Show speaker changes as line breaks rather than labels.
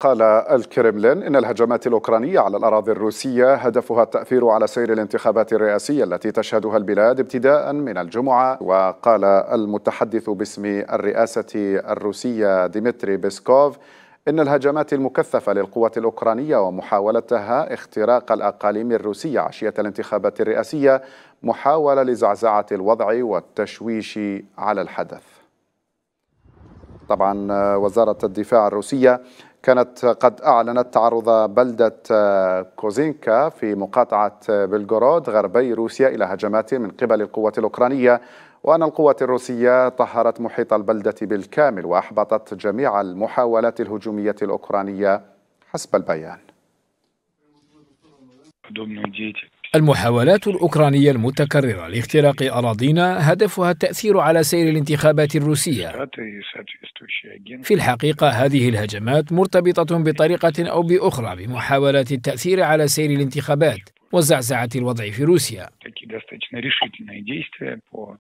قال الكرملين إن الهجمات الأوكرانية على الأراضي الروسية هدفها التأثير على سير الانتخابات الرئاسية التي تشهدها البلاد ابتداء من الجمعة وقال المتحدث باسم الرئاسة الروسية ديمتري بيسكوف إن الهجمات المكثفة للقوات الأوكرانية ومحاولتها اختراق الأقاليم الروسية عشية الانتخابات الرئاسية محاولة لزعزعة الوضع والتشويش على الحدث طبعا وزارة الدفاع الروسية كانت قد أعلنت تعرض بلدة آه، كوزينكا في مقاطعة آه، بلغورود غربي روسيا إلى هجمات من قبل القوات الأوكرانية وأن القوات الروسية طهرت محيط البلدة بالكامل وأحبطت جميع المحاولات الهجومية الأوكرانية حسب البيان
المحاولات الأوكرانية المتكررة لاختراق أراضينا هدفها التأثير على سير الانتخابات الروسية. في الحقيقة هذه الهجمات مرتبطة بطريقة أو بأخرى بمحاولات التأثير على سير الانتخابات وزعزعة الوضع في روسيا.